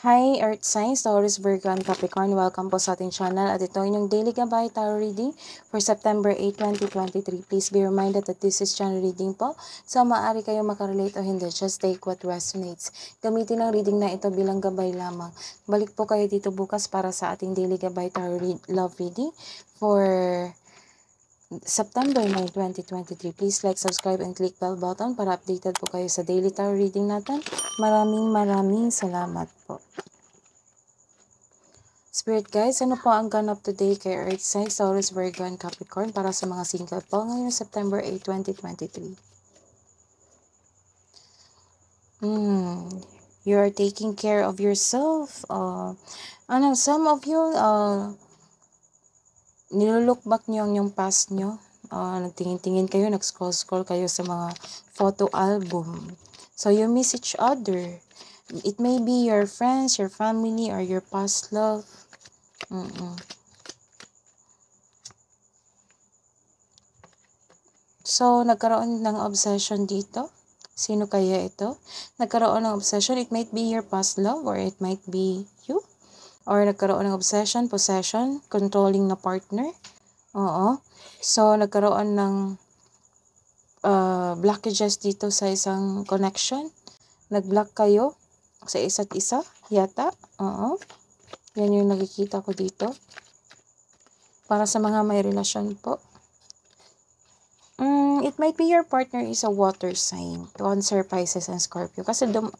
Hi Earth Signs, Taurus, Virgo, and Capricorn. Welcome po sa ating channel at ito inyong daily gabay tarot reading for September 8, 2023. Please be reminded that this is channel reading po. So maaari kayo makarelate o hindi, just take what resonates. Gamitin ang reading na ito bilang gabay lamang. Balik po kayo dito bukas para sa ating daily gabay tarot love reading for September 9, 2023. Please like, subscribe, and click bell button para updated po kayo sa daily tarot reading natin. Maraming maraming salamat po. Spirit guys, ano po ang ganap today kay Earth sign, Taurus, Virgo, and Capricorn para sa mga single po ngayon September 8, 2023. Hmm, you are taking care of yourself. Uh, ano, some of you, uh, nilolook back nyo ang yung past nyo. Uh, ah, nagtingin-tingin kayo, nag-scroll-scroll kayo sa mga photo album. So, you miss each other. It may be your friends, your family, or your past love. Mm -mm. So, nagkaroon ng obsession dito. Sino kaya ito? Nagkaroon ng obsession. It might be your past love or it might be you or nagkaroon ng obsession, possession, controlling na partner. Oo. So, nagkaroon ng uh, blockages dito sa isang connection. Nag-block kayo sa isa't isa, yata. Oo. Yan yung nakikita ko dito. Para sa mga may relasyon po. Mm, it might be your partner is a water sign, Cancer, Pisces, and Scorpio. Kasi dum,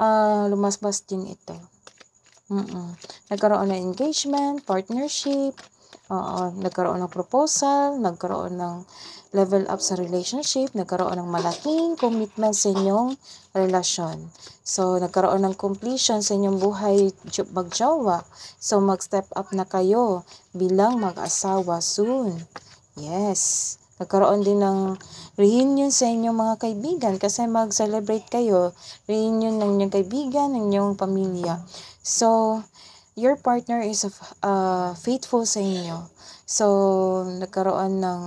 uh, ah, lumasbas din ito. Mm. Nagkaroon ng engagement, partnership, oo, nagkaroon ng proposal, nagkaroon ng level up sa relationship, nagkaroon ng malaking commitment sa inyong relasyon. So, nagkaroon ng completion sa inyong buhay magjowa. So, mag-step up na kayo bilang mag-asawa soon. Yes. Nagkaroon din ng reunion sa inyong mga kaibigan kasi mag-celebrate kayo. Reunion ng inyong kaibigan, ng inyong pamilya. So, your partner is uh, faithful sa inyo. So, nagkaroon ng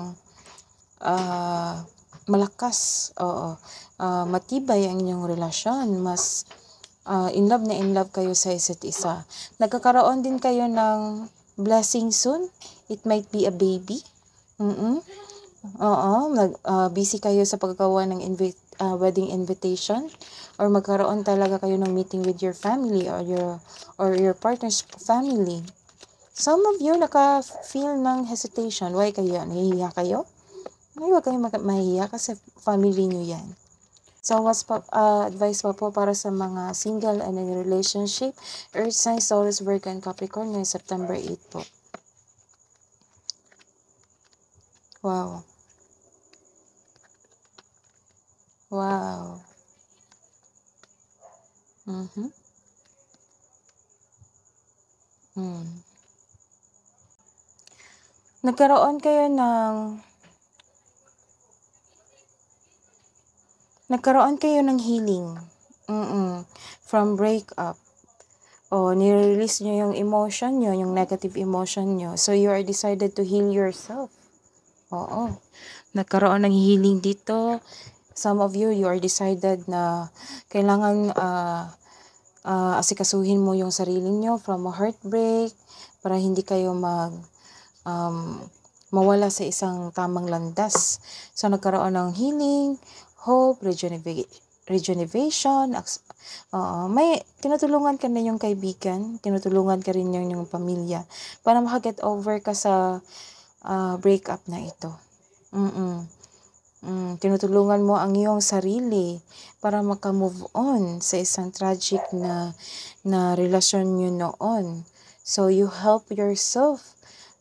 uh, malakas, oo, uh, matibay ang inyong relasyon. Mas uh, in love na in love kayo sa isa't isa. Nagkakaroon din kayo ng blessing soon. It might be a baby. Mm-mm. Oo, nag uh, ah, busy kayo sa paggawa ng invi- uh, ah, wedding invitation or magkaroon talaga kayo ng meeting with your family or your or your partner's family. Some of you naka-feel ng hesitation. Why kayo? Nahihiya kayo? Ay, huwag kayong mag- mahihiya kasi family nyo yan. So, what's pa, uh, advice pa po para sa mga single and in relationship? Earth sign, Taurus, Virgo, and Capricorn ngayong September 8 po. Wow. Wow. Mm-hmm. Hmm. Nagkaroon kayo ng nagkaroon kayo ng healing. Mm-mm. From breakup. O, nirelease niyo yung emotion niyo, yung negative emotion niyo. So, you are decided to heal yourself. Oo. Nagkaroon ng healing dito. Some of you, you are decided na kailangan uh, uh, asikasuhin mo yung sarili nyo from a heartbreak para hindi kayo mag um, mawala sa isang tamang landas. So nagkaroon ng healing, hope, rejuvenation, regeneration, uh, may tinutulungan ka na yung kaibigan, tinutulungan ka rin yung, yung pamilya para makaget over ka sa uh, breakup na ito. Mm-mm. Mm, tinutulungan mo ang iyong sarili para makamove on sa isang tragic na, na relasyon nyo noon. So, you help yourself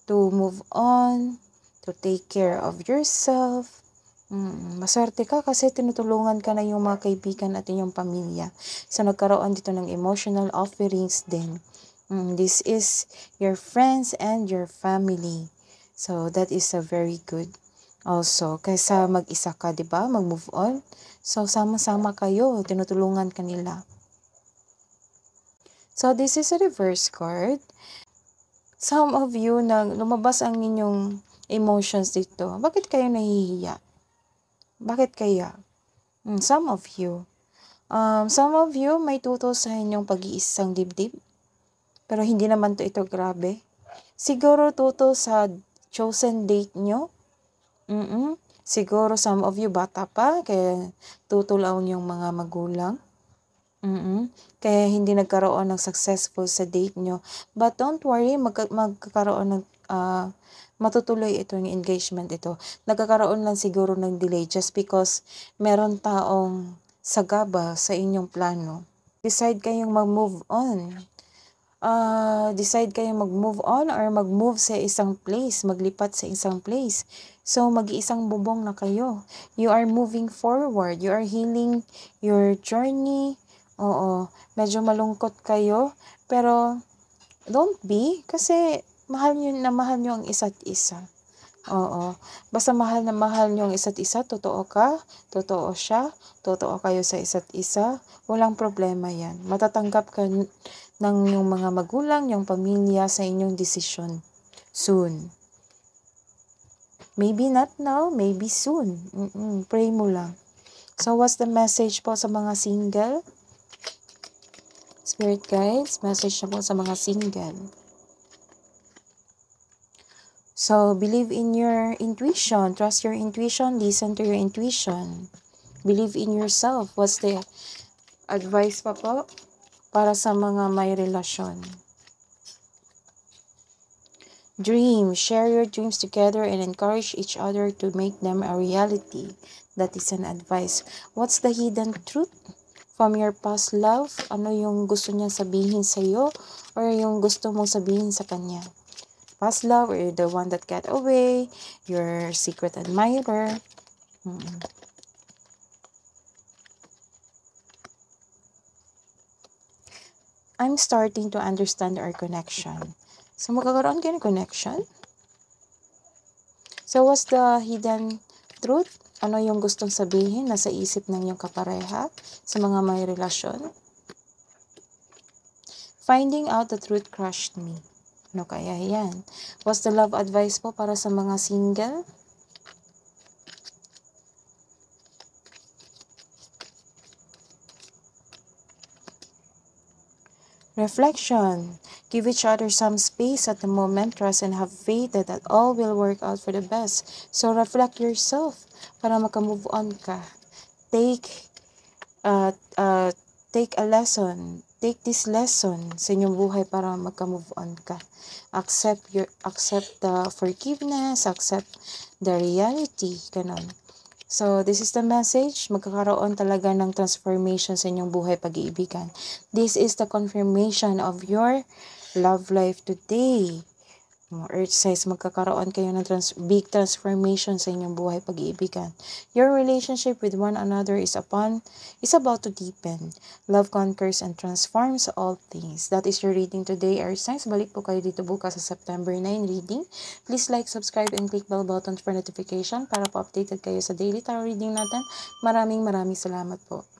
to move on, to take care of yourself. Mm, maswerte ka kasi tinutulungan ka na yung mga kaibigan at yung pamilya. So, nagkaroon dito ng emotional offerings din. Mm, this is your friends and your family. So, that is a very good also kaysa mag-isa ka, 'di ba? Mag-move on. So sama-sama kayo, tinutulungan kanila. So this is a reverse card. Some of you na lumabas ang inyong emotions dito. Bakit kayo nahihiya? Bakit kaya? Hmm, some of you. Um, some of you may tutol sa inyong pag-iisang dibdib. Pero hindi naman to ito grabe. Siguro tutol sa chosen date nyo Mm-mm. Siguro some of you bata pa, kaya tutulawang yung mga magulang. Mm-mm. Kaya hindi nagkaroon ng successful sa date nyo. But don't worry, mag- magkakaroon ng, uh, matutuloy ito yung engagement ito. Nagkakaroon lang siguro ng delay just because meron taong sagaba sa inyong plano. Decide kayong mag-move on uh, decide kayo mag-move on or mag-move sa isang place, maglipat sa isang place. So, mag-iisang bubong na kayo. You are moving forward. You are healing your journey. Oo, medyo malungkot kayo. Pero, don't be. Kasi, mahal nyo na mahal nyo ang isa't isa. Oo. Basta mahal na mahal nyo ang isa't isa, totoo ka, totoo siya, totoo kayo sa isa't isa, walang problema yan. Matatanggap ka ng inyong mga magulang, yung pamilya sa inyong desisyon soon. Maybe not now, maybe soon. Mm-mm, pray mo lang. So, what's the message po sa mga single? Spirit guides, message na po sa mga single. So, believe in your intuition. Trust your intuition. Listen to your intuition. Believe in yourself. What's the advice pa po? para sa mga may relasyon. Dream. Share your dreams together and encourage each other to make them a reality. That is an advice. What's the hidden truth from your past love? Ano yung gusto niya sabihin sa iyo or yung gusto mong sabihin sa kanya? Past love or the one that got away, your secret admirer. Mm-mm. I'm starting to understand our connection. So, magkakaroon kayo ng connection. So, what's the hidden truth? Ano yung gustong sabihin na sa isip ng iyong kapareha sa mga may relasyon? Finding out the truth crushed me. Ano kaya yan? What's the love advice po para sa mga single? Reflection. Give each other some space at the moment. Trust and have faith that, that all will work out for the best. So, reflect yourself para makamove on ka. Take, uh, uh, take a lesson. Take this lesson sa inyong buhay para magka-move on ka. Accept your accept the forgiveness, accept the reality, ganun. So, this is the message. Magkakaroon talaga ng transformation sa inyong buhay pag-iibigan. This is the confirmation of your love life today mo. Earth signs, magkakaroon kayo ng trans- big transformation sa inyong buhay pag-iibigan. Your relationship with one another is upon is about to deepen. Love conquers and transforms all things. That is your reading today, Earth signs. Balik po kayo dito bukas sa September 9 reading. Please like, subscribe, and click bell button for notification para po updated kayo sa daily tarot reading natin. Maraming maraming salamat po.